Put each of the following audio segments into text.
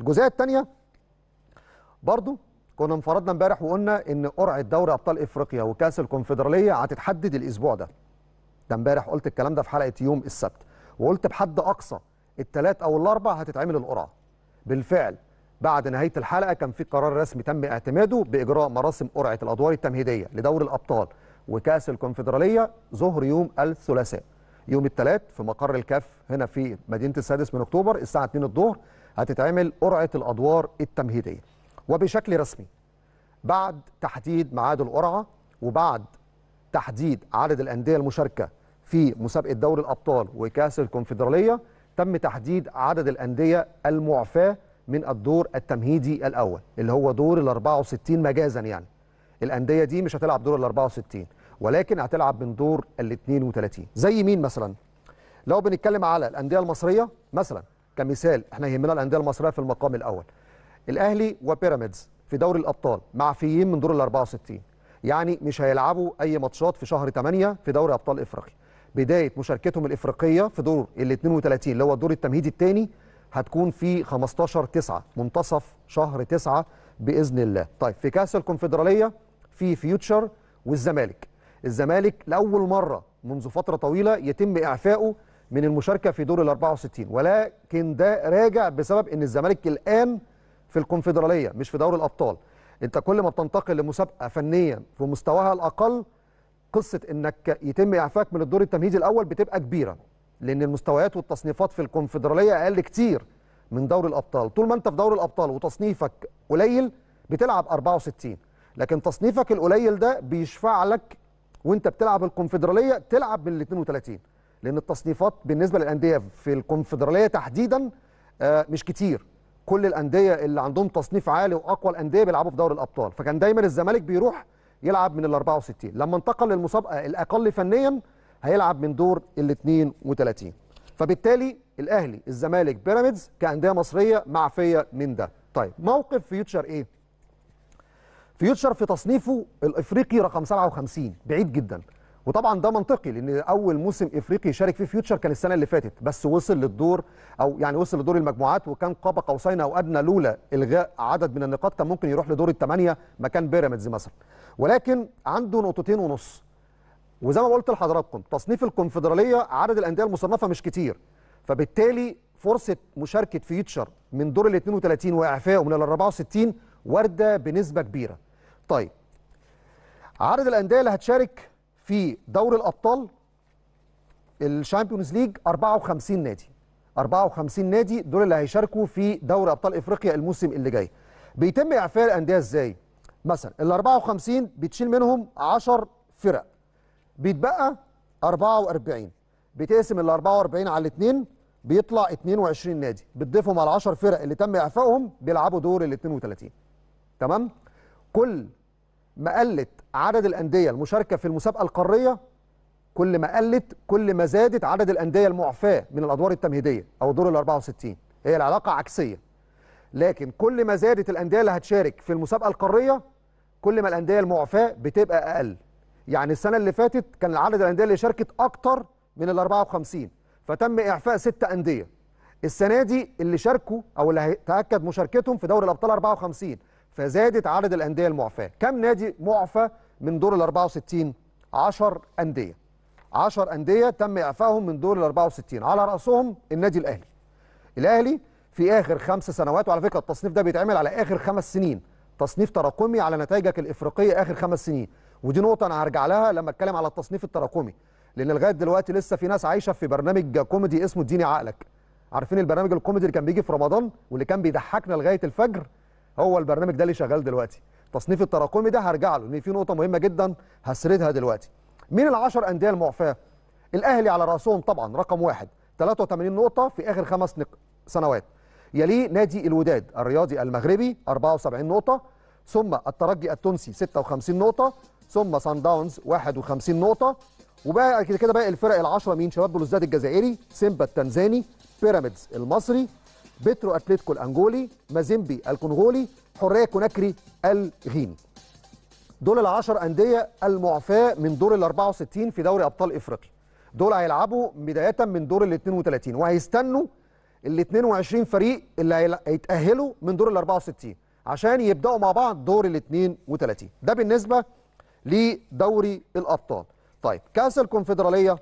الجزئيه الثانيه برضو كنا انفردنا امبارح وقلنا ان قرعه دوري ابطال افريقيا وكاس الكونفدراليه هتتحدد الاسبوع ده ده امبارح قلت الكلام ده في حلقه يوم السبت وقلت بحد اقصى الثلاث او الاربع هتتعمل القرعه بالفعل بعد نهايه الحلقه كان في قرار رسمي تم اعتماده باجراء مراسم قرعه الادوار التمهيديه لدوري الابطال وكاس الكونفدراليه ظهر يوم الثلاثاء يوم الثلاث في مقر الكاف هنا في مدينه السادس من اكتوبر الساعه 2 الظهر هتتعمل قرعه الادوار التمهيديه وبشكل رسمي بعد تحديد ميعاد القرعه وبعد تحديد عدد الانديه المشاركه في مسابقه دوري الابطال وكاس الكونفدراليه تم تحديد عدد الانديه المعفاه من الدور التمهيدي الاول اللي هو دور ال 64 مجازا يعني الانديه دي مش هتلعب دور ال 64 ولكن هتلعب من دور ال 32 زي مين مثلا لو بنتكلم على الانديه المصريه مثلا كمثال احنا يهمنا الانديه المصريه في المقام الاول الاهلي وبيراميدز في دوري الابطال معفيين من دور ال 64 يعني مش هيلعبوا اي ماتشات في شهر 8 في دوري ابطال افريقيا بدايه مشاركتهم الافريقيه في دور ال 32 اللي هو الدور التمهيدي الثاني هتكون في 15 9 منتصف شهر 9 باذن الله طيب في كاس الكونفدراليه في فيوتشر والزمالك الزمالك لاول مره منذ فتره طويله يتم اعفائه من المشاركه في دور ال 64 ولكن ده راجع بسبب ان الزمالك الان في الكونفدراليه مش في دوري الابطال انت كل ما بتنتقل لمسابقه فنيا في مستواها الاقل قصه انك يتم اعفائك من الدور التمهيدي الاول بتبقى كبيره لان المستويات والتصنيفات في الكونفدراليه اقل كتير من دوري الابطال طول ما انت في دوري الابطال وتصنيفك قليل بتلعب 64 لكن تصنيفك القليل ده بيشفع لك وانت بتلعب الكونفدراليه تلعب بال 32 لان التصنيفات بالنسبه للانديه في الكونفدراليه تحديدا آه، مش كتير كل الانديه اللي عندهم تصنيف عالي واقوى الانديه بيلعبوا في دوري الابطال فكان دايما الزمالك بيروح يلعب من ال 64 لما انتقل للمسابقه الاقل فنيا هيلعب من دور ال 32 فبالتالي الاهلي الزمالك بيراميدز كانديه مصريه معفيه من ده طيب موقف فيوتشر ايه فيوتشر في تصنيفه الافريقي رقم 57 بعيد جدا وطبعا ده منطقي لان اول موسم افريقي شارك فيه فيوتشر كان السنه اللي فاتت بس وصل للدور او يعني وصل لدور المجموعات وكان قاب قوسين او ادنى لولا الغاء عدد من النقاط كان ممكن يروح لدور الثمانيه مكان بيراميدز مثلا ولكن عنده نقطتين ونص وزي ما قلت لحضراتكم تصنيف الكونفدراليه عدد الانديه المصنفه مش كتير فبالتالي فرصه مشاركه فيوتشر من دور ال 32 واعفائه من ال 64 وارده بنسبه كبيره. طيب عدد الانديه اللي هتشارك في دوري الابطال الشامبيونز ليج 54 نادي 54 نادي دول اللي هيشاركوا في دوري ابطال افريقيا الموسم اللي جاي بيتم اعفاء الانديه ازاي مثلا ال 54 بتشيل منهم 10 فرق بيتبقى 44 بتقسم ال 44 على الاثنين بيطلع 22 نادي بتضيفهم على 10 فرق اللي تم اعفائهم بيلعبوا دور ال 32 تمام كل ما قلت عدد الانديه المشاركه في المسابقه القاريه كل ما قلت كل ما زادت عدد الانديه المعفاه من الادوار التمهيديه او دور ال 64 هي العلاقه عكسيه لكن كل ما زادت الانديه اللي هتشارك في المسابقه القاريه كل ما الانديه المعفاه بتبقى اقل يعني السنه اللي فاتت كان عدد الانديه اللي شاركت اكتر من ال 54 فتم اعفاء ست انديه السنه دي اللي شاركوا او اللي هيتأكد مشاركتهم في دوري الابطال 54 فزادت عدد الانديه المعفاه كم نادي معفى من دور ال 64 10 انديه 10 انديه تم اعفائهم من دور ال 64 على راسهم النادي الاهلي الاهلي في اخر خمس سنوات وعلى فكره التصنيف ده بيتعمل على اخر خمس سنين تصنيف تراكمي على نتائجك الافريقيه اخر خمس سنين ودي نقطه انا هرجع لها لما اتكلم على التصنيف التراكمي لان لغايه دلوقتي لسه في ناس عايشه في برنامج كوميدي اسمه اديني عقلك عارفين البرنامج الكوميدي اللي كان بيجي في رمضان واللي كان بيضحكنا لغايه الفجر هو البرنامج ده اللي شغال دلوقتي التصنيف التراكمي ده هرجع له لان في نقطه مهمه جدا هسردها دلوقتي مين العشر انديه المعفاه الاهلي على راسهم طبعا رقم واحد 83 نقطه في اخر خمس نق... سنوات يليه نادي الوداد الرياضي المغربي 74 نقطه ثم الترجي التونسي 56 نقطه ثم سان داونز 51 نقطه وبقى كده كده باقي الفرق العشرة مين شباب بلوزداد الجزائري سيمبا التنزاني بيراميدز المصري بترو أتلتيكو الأنجولي مازيمبي الكونغولي حرية كوناكري الغيني دول ال10 أندية المعفاة من دور ال 64 في دوري أبطال إفريقيا دول هيلعبوا بداية من دور ال 32 وهيستنوا ال 22 فريق اللي هيتأهلوا من دور ال 64 عشان يبدأوا مع بعض دور ال 32 ده بالنسبة لدوري الأبطال طيب كأس الكونفدرالية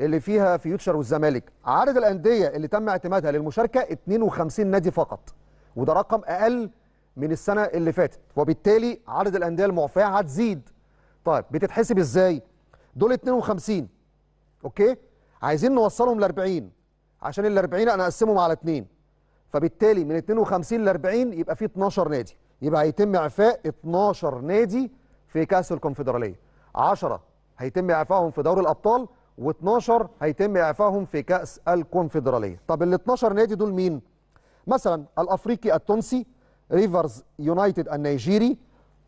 اللي فيها فيوتشر والزمالك عدد الانديه اللي تم اعتمادها للمشاركه 52 نادي فقط وده رقم اقل من السنه اللي فاتت وبالتالي عدد الانديه المعفاه هتزيد طيب بتتحسب ازاي دول 52 اوكي عايزين نوصلهم ل 40 عشان ال 40 انا اقسمهم على اثنين فبالتالي من 52 ل 40 يبقى في 12 نادي يبقى هيتم اعفاء 12 نادي في كاس الكونفدراليه 10 هيتم اعفائهم في دوري الابطال و12 هيتم اعفائهم في كاس الكونفدراليه طب ال 12 نادي دول مين مثلا الافريقي التونسي ريفرز يونايتد النيجيري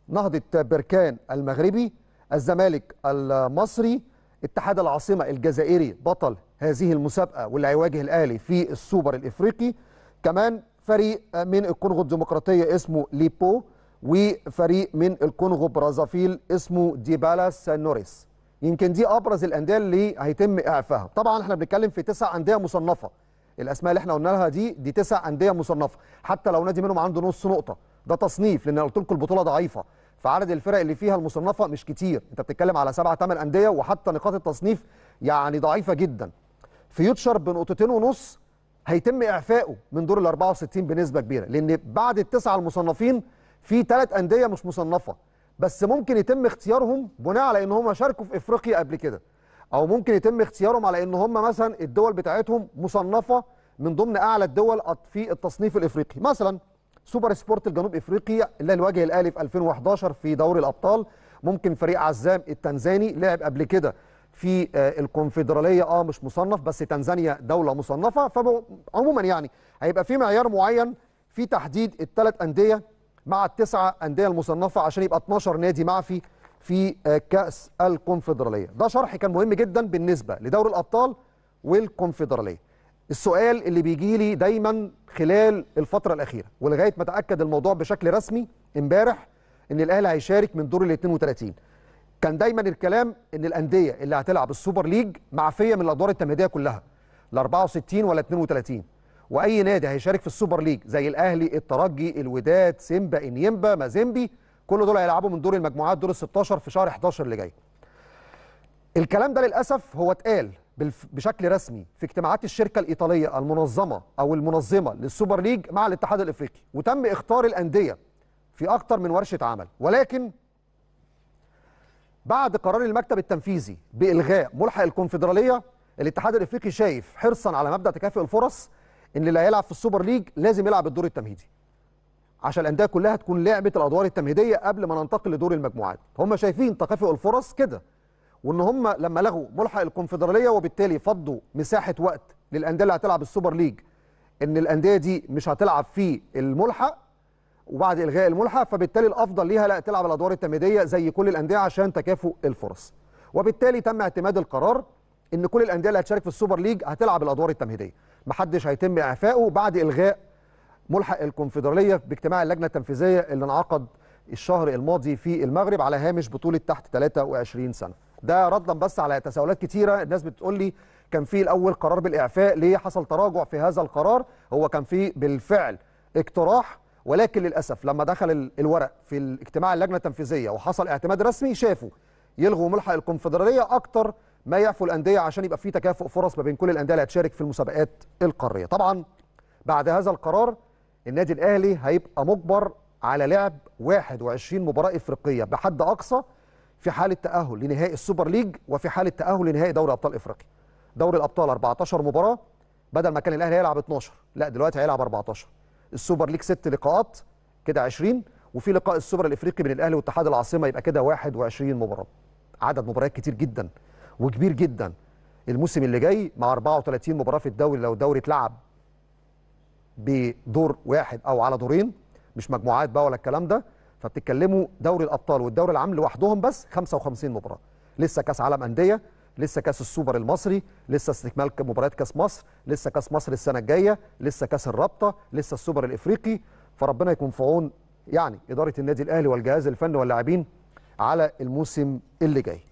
نهضه بركان المغربي الزمالك المصري اتحاد العاصمه الجزائري بطل هذه المسابقه واللي هيواجه الاهلي في السوبر الافريقي كمان فريق من الكونغو الديمقراطيه اسمه ليبو وفريق من الكونغو برازافيل اسمه ديبالا سانوريس يمكن دي ابرز الانديه اللي هيتم اعفائها طبعا احنا بنتكلم في تسع انديه مصنفه الاسماء اللي احنا قلنا لها دي دي تسع انديه مصنفه حتى لو نادي منهم عنده نص نقطه ده تصنيف لان قلت لكم البطوله ضعيفه فعدد الفرق اللي فيها المصنفه مش كتير انت بتتكلم على سبعة ثمان انديه وحتى نقاط التصنيف يعني ضعيفه جدا فيوتشر بنقطتين ونص هيتم اعفائه من دور ال 64 بنسبه كبيره لان بعد التسعه المصنفين في ثلاث انديه مش مصنفه بس ممكن يتم اختيارهم بناء على ان هم شاركوا في افريقيا قبل كده او ممكن يتم اختيارهم على ان هم مثلا الدول بتاعتهم مصنفه من ضمن اعلى الدول في التصنيف الافريقي مثلا سوبر سبورت الجنوب افريقي اللي الواجهه الاهلي في 2011 في دوري الابطال ممكن فريق عزام التنزاني لعب قبل كده في آه، الكونفدراليه اه مش مصنف بس تنزانيا دوله مصنفه فعموما يعني هيبقى في معيار معين في تحديد الثلاث انديه مع التسعه انديه المصنفه عشان يبقى 12 نادي معفي في آه، كاس الكونفدراليه ده شرح كان مهم جدا بالنسبه لدوري الابطال والكونفدراليه السؤال اللي بيجي لي دايما خلال الفتره الاخيره ولغايه ما تاكد الموضوع بشكل رسمي امبارح ان الاهلي هيشارك من دور ال 32 كان دايما الكلام ان الانديه اللي هتلعب السوبر ليج معفيه من الادوار التمهيديه كلها لا 64 ولا 32 واي نادي هيشارك في السوبر ليج زي الاهلي الترجي الوداد سيمبا انيمبا مازيمبي كل دول هيلعبوا من دور المجموعات دور ال 16 في شهر 11 اللي جاي الكلام ده للاسف هو اتقال بشكل رسمي في اجتماعات الشركه الايطاليه المنظمه او المنظمه للسوبر ليج مع الاتحاد الافريقي وتم اختار الانديه في اكتر من ورشه عمل ولكن بعد قرار المكتب التنفيذي بالغاء ملحق الكونفدراليه الاتحاد الافريقي شايف حرصا على مبدا تكافؤ الفرص ان اللي هيلعب في السوبر ليج لازم يلعب الدور التمهيدي عشان الانديه كلها تكون لعبت الادوار التمهيديه قبل ما ننتقل لدور المجموعات هم شايفين تكافؤ الفرص كده وان هم لما لغوا ملحق الكونفدراليه وبالتالي فضوا مساحه وقت للانديه اللي هتلعب السوبر ليج ان الانديه دي مش هتلعب في الملحق وبعد الغاء الملحق فبالتالي الافضل ليها لا تلعب الادوار التمهيديه زي كل الانديه عشان تكافؤ الفرص وبالتالي تم اعتماد القرار ان كل الانديه اللي هتشارك في السوبر ليج هتلعب الادوار التمهيديه محدش هيتم اعفائه بعد الغاء ملحق الكونفدراليه باجتماع اللجنه التنفيذيه اللي انعقد الشهر الماضي في المغرب على هامش بطوله تحت 23 سنه ده ردا بس على تساؤلات كتيره الناس بتقول لي كان في الاول قرار بالاعفاء ليه حصل تراجع في هذا القرار هو كان في بالفعل اقتراح ولكن للاسف لما دخل الورق في الاجتماع اللجنه التنفيذيه وحصل اعتماد رسمي شافوا يلغوا ملحق الكونفدراليه اكتر ما يعفو الانديه عشان يبقى في تكافؤ فرص ما بين كل الانديه اللي هتشارك في المسابقات القاريه طبعا بعد هذا القرار النادي الاهلي هيبقى مجبر على لعب 21 مباراه افريقيه بحد اقصى في حاله تاهل لنهائي السوبر ليج وفي حاله تاهل لنهائي دوري ابطال افريقيا دوري الابطال 14 مباراه بدل ما كان الاهلي هيلعب 12 لا دلوقتي هيلعب 14 السوبر ليج ست لقاءات كده 20 وفي لقاء السوبر الافريقي بين الاهلي واتحاد العاصمه يبقى كده 21 مباراه عدد مباريات كتير جدا وكبير جدا الموسم اللي جاي مع 34 مباراه في الدوري لو الدوري اتلعب بدور واحد او على دورين مش مجموعات بقى ولا الكلام ده فبتتكلموا دوري الابطال والدوري العام لوحدهم بس 55 مباراه لسه كاس عالم انديه لسه كاس السوبر المصري لسه استكمال مباريات كاس مصر لسه كاس مصر السنه الجايه لسه كاس الرابطه لسه السوبر الافريقي فربنا يكون في عون يعني اداره النادي الاهلي والجهاز الفني واللاعبين على الموسم اللي جاي